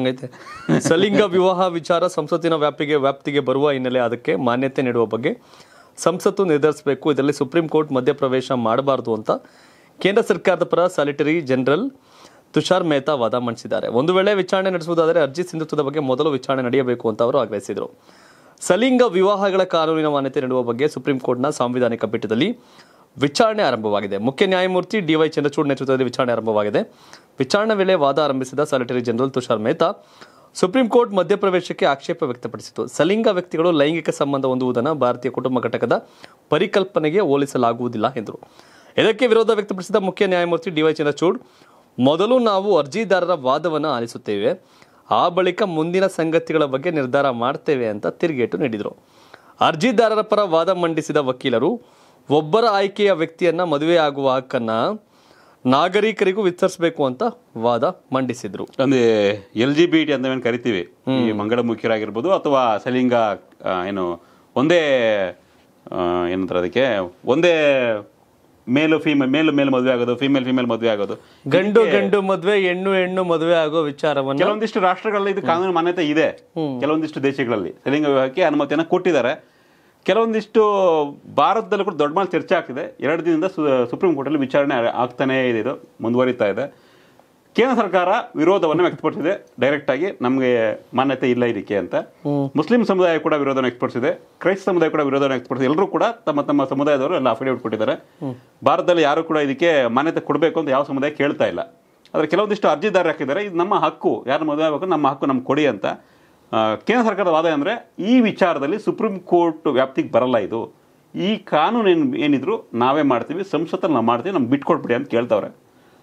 ಹಂಗೈತೆ ಸಲಿಂಗ ವಿವಾಹ ವಿಚಾರ ಸಂಸತ್ತಿನ ವ್ಯಾಪ್ತಿಗೆ ವ್ಯಾಪ್ತಿಗೆ ಬರುವ ಹಿನ್ನೆಲೆ ಅದಕ್ಕೆ ಮಾನ್ಯತೆ ನೀಡುವ ಬಗ್ಗೆ ಸಂಸತ್ತು ನಿರ್ಧರಿಸಬೇಕು ಇದರಲ್ಲಿ ಸುಪ್ರೀಂ ಕೋರ್ಟ್ ಮಧ್ಯಪ್ರವೇಶ ಮಾಡಬಾರದು ಅಂತ ಕೇಂದ್ರ ಸರ್ಕಾರದ ಪರ ಸಾಲಿಟರಿ ಜನರಲ್ ತುಷಾರ್ ಮೆಹ್ತಾ ವಾದ ಮಂಡಿಸಿದ್ದಾರೆ ಒಂದು ವೇಳೆ ವಿಚಾರಣೆ ನಡೆಸುವುದಾದರೆ ಅರ್ಜಿ ಸಿಂಧುತ್ವದ ಬಗ್ಗೆ ಮೊದಲು ವಿಚಾರಣೆ ನಡೆಯಬೇಕು ಅಂತ ಅವರು ಆಗ್ರಹಿಸಿದರು ಸಲಿಂಗ ವಿವಾಹಗಳ ಕಾನೂನಿನ ಮಾನ್ಯತೆ ನೀಡುವ ಬಗ್ಗೆ ಸುಪ್ರೀಂ ಕೋರ್ಟ್ನ ಸಾಂವಿಧಾನಿಕ ಪೀಠದಲ್ಲಿ ವಿಚಾರಣೆ ಆರಂಭವಾಗಿದೆ ಮುಖ್ಯ ನ್ಯಾಯಮೂರ್ತಿ ಡಿವೈ ಚಂದ್ರಚೂಡ್ ನೇತೃತ್ವದಲ್ಲಿ ವಿಚಾರಣೆ ಆರಂಭವಾಗಿದೆ ವಿಚಾರಣೆ ವೇಳೆ ವಾದ ಆರಂಭಿಸಿದ solicitor general Tushar Mehta supreme court ಮಧ್ಯಪ್ರವೇಶಕ್ಕೆ ಆಕ್ಷೇಪ ವ್ಯಕ್ತಪಡಿಸಿತು ಸಲಿಂಗ ವ್ಯಕ್ತಿಗಳು ಲೈಂಗಿಕ ಸಂಬಂಧ ಹೊಂದುವುದನ್ನು ಭಾರತೀಯ ಕುಟುಂಬ ಘಟಕದ ಪರಿಕಲ್ಪನೆಗೆ ಹೋಲಿಸಲಾಗುವುದಿಲ್ಲ ಎಂದರು ಇದಕ್ಕೆ ವಿರೋಧ ವ್ಯಕ್ತಪಡಿಸಿದ ಮುಖ್ಯ ನ್ಯಾಯಮೂರ್ತಿ ಡಿವೈ ಚಂದ್ರಚೂಡ್ ಮೊದಲು ನಾವು ಅರ್ಜಿದಾರರ ವಾದವನ್ನು ಆಲಿಸುತ್ತೇವೆ ಆ ಬಳಿಕ ಮುಂದಿನ ಸಂಗತಿಗಳ ಬಗ್ಗೆ ನಿರ್ಧಾರ ಮಾಡ್ತೇವೆ ಅಂತ ತಿರುಗೇಟು ನೀಡಿದರು ಅರ್ಜಿದಾರರ ಪರ ವಾದ ಮಂಡಿಸಿದ ವಕೀಲರು ಒಬ್ಬರ ಆಯ್ಕೆಯ ವ್ಯಕ್ತಿಯನ್ನ ಮದುವೆ ಆಗುವ ಹಕ್ಕನ್ನ ನಾಗರಿಕರಿಗೂ ವಿಸ್ತರಿಸಬೇಕು ಅಂತ ವಾದ ಮಂಡಿಸಿದ್ರು ಅಂದ್ರೆ ಎಲ್ ಜಿ ಬಿ ಟಿ ಅಂತ ಏನು ಕರಿತೀವಿ ಈ ಮಂಗಳ ಮುಖ್ಯರಾಗಿರ್ಬೋದು ಅಥವಾ ಸಲಿಂಗ ಏನು ಒಂದೇ ಏನಂತಾರೆ ಅದಕ್ಕೆ ಒಂದೇ ಮೇಲು ಫೀಮೇಲ್ ಮೇಲು ಮೇಲ್ ಮದುವೆ ಆಗೋದು ಫೀಮೇಲ್ ಫೀಮೇಲ್ ಮದುವೆ ಆಗೋದು ಗಂಡು ಗಂಡು ಮದುವೆ ಹೆಣ್ಣು ಹೆಣ್ಣು ಮದುವೆ ಆಗೋ ವಿಚಾರವನ್ನು ಕೆಲವೊಂದಿಷ್ಟು ರಾಷ್ಟ್ರಗಳಲ್ಲಿ ಇದು ಕಾನೂನು ಮಾನ್ಯತೆ ಇದೆ ಕೆಲವೊಂದಿಷ್ಟು ದೇಶಗಳಲ್ಲಿ ಸಲಿಂಗ ವಿವಾಹಕ್ಕೆ ಅನುಮತಿಯನ್ನು ಕೊಟ್ಟಿದ್ದಾರೆ ಕೆಲವೊಂದಿಷ್ಟು ಭಾರತದಲ್ಲೂ ಕೂಡ ದೊಡ್ಡ ಮೇಲೆ ಚರ್ಚೆ ಆಗ್ತಿದೆ ಎರಡು ದಿನದಿಂದ ಸುಪ್ರೀಂ ಕೋರ್ಟಲ್ಲಿ ವಿಚಾರಣೆ ಆಗ್ತಾನೇ ಇದೆ ಇದು ಮುಂದುವರಿತಾ ಇದೆ ಕೇಂದ್ರ ಸರ್ಕಾರ ವಿರೋಧವನ್ನು ವ್ಯಕ್ತಪಡಿಸಿದೆ ಡೈರೆಕ್ಟ್ ಆಗಿ ನಮಗೆ ಮಾನ್ಯತೆ ಇಲ್ಲ ಇದಕ್ಕೆ ಅಂತ ಮುಸ್ಲಿಂ ಸಮುದಾಯ ಕೂಡ ವಿರೋಧವನ್ನು ವ್ಯಕ್ತಪಡಿಸಿದೆ ಕ್ರೈಸ್ತ ಸಮುದಾಯ ಕೂಡ ವಿರೋಧವನ್ನು ವ್ಯಕ್ತಪಡಿಸಿದೆ ಎಲ್ಲರೂ ಕೂಡ ತಮ್ಮ ತಮ್ಮ ಸಮುದಾಯದವರು ಎಲ್ಲ ಅಫಿಡೇವಿಟ್ ಕೊಟ್ಟಿದ್ದಾರೆ ಭಾರತದಲ್ಲಿ ಯಾರು ಕೂಡ ಇದಕ್ಕೆ ಮಾನ್ಯತೆ ಕೊಡಬೇಕು ಅಂತ ಯಾವ ಸಮುದಾಯ ಕೇಳ್ತಾ ಇಲ್ಲ ಆದರೆ ಕೆಲವೊಂದಿಷ್ಟು ಅರ್ಜಿದಾರ ಹಾಕಿದ್ದಾರೆ ಇದು ನಮ್ಮ ಹಕ್ಕು ಯಾರು ಮದುವೆ ಆಗಬೇಕು ನಮ್ಮ ಹಕ್ಕು ನಮ್ಗೆ ಕೊಡಿ ಅಂತ ಕೇಂದ್ರ ಸರ್ಕಾರದ ವಾದ ಅಂದರೆ ಈ ವಿಚಾರದಲ್ಲಿ ಸುಪ್ರೀಂ ಕೋರ್ಟ್ ವ್ಯಾಪ್ತಿಗೆ ಬರಲ್ಲ ಇದು ಈ ಕಾನೂನು ಏನು ಏನಿದ್ರು ನಾವೇ ಮಾಡ್ತೀವಿ ಸಂಸತ್ತಲ್ಲಿ ನಾವು ಮಾಡ್ತೀವಿ ನಮ್ಗೆ ಬಿಟ್ಕೊಡ್ಬಿಡಿ ಅಂತ ಕೇಳ್ತಾವ್ರೆ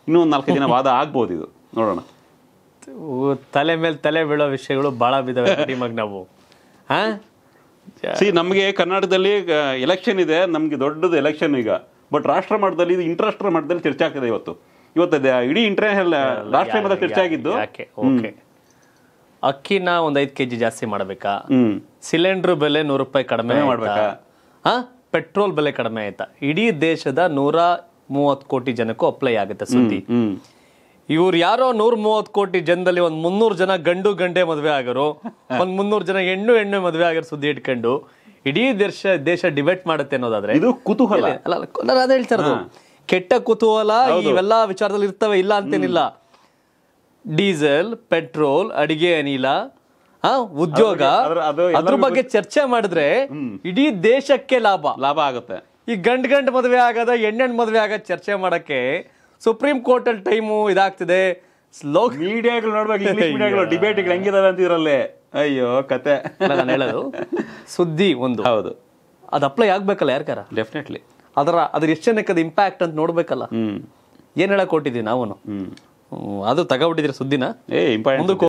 ಇನ್ನೂ ಒಂದು ನಾಲ್ಕು ದಿನ ವಾದ ಆಗ್ಬೋದು ಇದು ನೋಡೋಣ ತಲೆ ಮೇಲೆ ತಲೆ ಬೀಳೋ ವಿಷಯಗಳು ಭಾಳ ಬಿದ್ದಾವೆ ನಿಮಗೆ ನಾವು ಹಾಂ ಸಿ ನಮಗೆ ಕರ್ನಾಟಕದಲ್ಲಿ ಎಲೆಕ್ಷನ್ ಇದೆ ನಮಗೆ ದೊಡ್ಡದು ಎಲೆಕ್ಷನ್ ಈಗ ಬಟ್ ರಾಷ್ಟ್ರ ಮಟ್ಟದಲ್ಲಿ ಇದು ಇಂಟ್ರಾಷ್ಟ್ರ ಮಟ್ಟದಲ್ಲಿ ಚರ್ಚೆ ಆಗ್ತದೆ ಇವತ್ತು ಇವತ್ತು ಇಡೀ ಇಂಟರ್ನ್ಯಾಷನಲ್ ರಾಷ್ಟ್ರ ಮಟ್ಟದಲ್ಲಿ ಚರ್ಚೆ ಆಗಿದ್ದು ಓಕೆ ಅಕ್ಕಿನ ಒಂದ್ ಐದ್ ಕೆಜಿ ಜಾಸ್ತಿ ಮಾಡ್ಬೇಕಾ ಸಿಲಿಂಡರ್ ಬೆಲೆ ನೂರು ರೂಪಾಯಿ ಕಡಿಮೆ ಮಾಡ್ಬೇಕಾ ಹಾ ಪೆಟ್ರೋಲ್ ಬೆಲೆ ಕಡಿಮೆ ಆಯ್ತಾ ಇಡೀ ದೇಶದ ನೂರ ಮೂವತ್ ಕೋಟಿ ಜನಕ್ಕೂ ಅಪ್ಲೈ ಆಗುತ್ತೆ ಸುದ್ದಿ ಇವ್ರು ಯಾರೋ ನೂರ ಮೂವತ್ ಕೋಟಿ ಜನದಲ್ಲಿ ಒಂದ್ ಮುನ್ನೂರ್ ಜನ ಗಂಡು ಗಂಡೆ ಮದ್ವೆ ಆಗೋರು ಒಂದ್ ಮುನ್ನೂರ್ ಜನ ಹೆಣ್ಣು ಹೆಣ್ಣು ಮದ್ವೆ ಆಗೋ ಸುದ್ದಿ ಇಟ್ಕೊಂಡು ಇಡೀ ದೇಶ ದೇಶ ಡಿಬೇಟ್ ಮಾಡುತ್ತೆ ಅನ್ನೋದಾದ್ರೆ ಇದು ಕುತೂಹಲ ಅದೇ ಹೇಳ್ತಾ ಕೆಟ್ಟ ಕುತೂಹಲ ಇವೆಲ್ಲಾ ವಿಚಾರದಲ್ಲಿ ಇರ್ತವೆ ಇಲ್ಲ ಅಂತೇನಿಲ್ಲ ಡೀಸೆಲ್ ಪೆಟ್ರೋಲ್ ಅಡಿಗೆ ಅನಿಲ ಉದ್ಯೋಗ ಅದ್ರ ಬಗ್ಗೆ ಚರ್ಚೆ ಮಾಡಿದ್ರೆ ಇಡೀ ದೇಶಕ್ಕೆ ಲಾಭ ಲಾಭ ಆಗುತ್ತೆ ಈ ಗಂಡ್ ಗಂಡ್ ಮದುವೆ ಆಗದ ಹೆಣ್ಣೆಣ್ ಮದುವೆ ಆಗದ ಚರ್ಚೆ ಮಾಡಕ್ಕೆ ಸುಪ್ರೀಂ ಕೋರ್ಟ್ ಅಲ್ಲಿ ಟೈಮು ಇದಾಗ್ತಿದೆ ಸ್ಲೋ ಮೀಡಿಯಾಗಳು ನೋಡ್ಬೇಕು ಇಂಗ್ಲಿಷ್ ಕತೆ ನಾನು ಹೇಳೋದು ಸುದ್ದಿ ಒಂದು ಹೌದು ಅದು ಅಪ್ಲೈ ಆಗ್ಬೇಕಲ್ಲ ಯಾರ್ಕಾರ ಡೆಫಿನೆಟ್ಲಿ ಅದರ ಅದ್ರ ಎಷ್ಟು ಜನಕ್ಕೆ ಇಂಪ್ಯಾಕ್ಟ್ ಅಂತ ನೋಡ್ಬೇಕಲ್ಲ ಏನ್ ಹೇಳಕ್ ಕೊಟ್ಟಿದ್ದೀವಿ ನಾವು ಅದು ತಗೊಬಿಟ್ಟಿದ್ರೆ ಸುದ್ದಿನ ಏ ಇಂಪಾರ್ಟೆಂಟ್